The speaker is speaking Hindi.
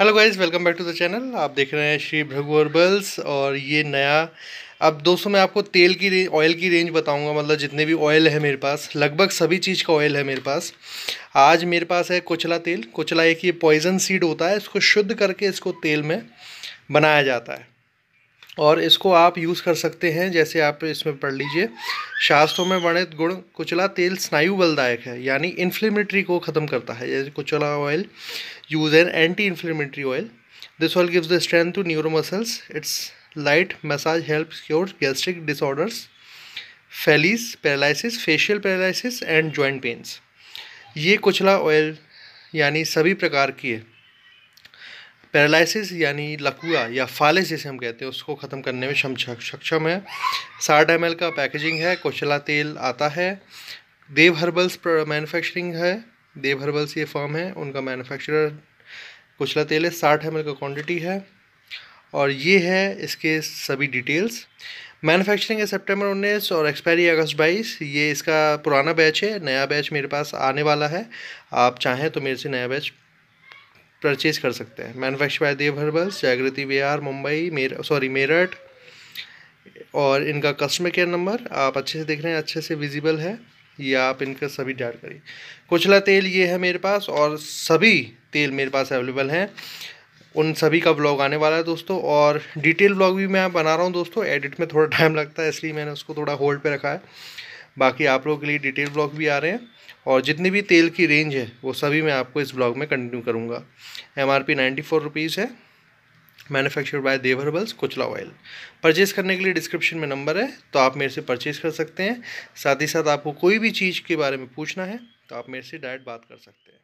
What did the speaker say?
hello guys welcome back to the channel आप देख रहे हैं श्री भ्रघु हर्बल्स और ये नया अब दोस्तों मैं आपको तेल की ऑयल की रेंज बताऊंगा मतलब जितने भी ऑयल है मेरे पास लगभग सभी चीज़ का ऑयल है मेरे पास आज मेरे पास है कुचला तेल कुचला एक ये पॉइजन सीड होता है इसको शुद्ध करके इसको तेल में बनाया जाता है और इसको आप यूज़ कर सकते हैं जैसे आप इसमें पढ़ लीजिए शास्त्रों में वर्णित गुण कुचला तेल स्नायु बलदायक है यानी इन्फ्लेमेटरी को ख़त्म करता है जैसे कुचला oil use an anti inflammatory oil this oil gives the strength to neuro muscles its light massage help cure gastric disorders फैलीस paralysis facial paralysis and joint pains ये कुचला ऑयल यानी सभी प्रकार की है पैरालसिस यानी लकुआ या फालिस जिसे हम कहते हैं उसको ख़त्म करने में सक्षम है साठ एम का पैकेजिंग है कोचला तेल आता है देव हर्बल्स मैन्युफैक्चरिंग है देव हर्बल्स ये फॉर्म है उनका मैन्युफैक्चरर कुचला तेल है साठ एम का क्वांटिटी है और ये है इसके सभी डिटेल्स मैन्युफैक्चरिंग है सितंबर उन्नीस और एक्सपायरी अगस्त बाईस ये इसका पुराना बैच है नया बैच मेरे पास आने वाला है आप चाहें तो मेरे से नया बैच परचेज कर सकते हैं मैनुफैक्चर बाय देव हर्बल्स जागृति बिहार मुंबई मेर सॉरी मेरठ और इनका कस्टमर केयर नंबर आप अच्छे से देख रहे हैं अच्छे से विजिबल है ये आप इनका सभी जानकारी कुचला तेल ये है मेरे पास और सभी तेल मेरे पास अवेलेबल हैं उन सभी का ब्लॉग आने वाला है दोस्तों और डिटेल ब्लॉग भी मैं बना रहा हूँ दोस्तों एडिट में थोड़ा टाइम लगता है इसलिए मैंने उसको थोड़ा होल्ड पर रखा है बाकी आप लोगों के लिए डिटेल ब्लॉग भी आ रहे हैं और जितनी भी तेल की रेंज है वो सभी मैं आपको इस ब्लॉग में कंटिन्यू करूँगा M R P ninety four rupees है मैनुफैक्चर बाय देवरबल्स कुचला ऑयल परचेज़ करने के लिए डिस्क्रिप्शन में नंबर है तो आप मेरे से परचेज़ कर सकते हैं साथ ही साथ आपको कोई भी चीज़ के बारे में पूछना है तो आप मेरे से डायरेक्ट बात कर सकते हैं